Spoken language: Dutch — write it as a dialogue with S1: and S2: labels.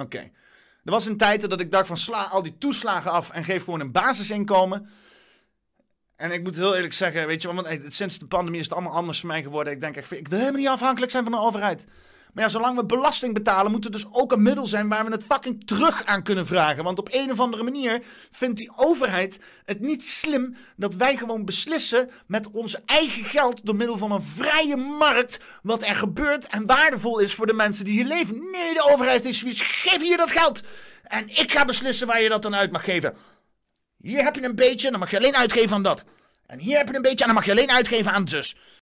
S1: Oké. Er was een tijd dat ik dacht van sla al die toeslagen af en geef gewoon een basisinkomen. En ik moet heel eerlijk zeggen, weet je, want sinds de pandemie is het allemaal anders voor mij geworden. Ik denk echt, ik wil helemaal niet afhankelijk zijn van de overheid. Maar ja, zolang we belasting betalen, moet er dus ook een middel zijn waar we het fucking terug aan kunnen vragen. Want op een of andere manier vindt die overheid het niet slim dat wij gewoon beslissen met ons eigen geld door middel van een vrije markt wat er gebeurt en waardevol is voor de mensen die hier leven. Nee, de overheid is zoiets. Geef hier dat geld. En ik ga beslissen waar je dat dan uit mag geven. Hier heb je een beetje, dan mag je alleen uitgeven aan dat. En hier heb je een beetje, en dan mag je alleen uitgeven aan zus.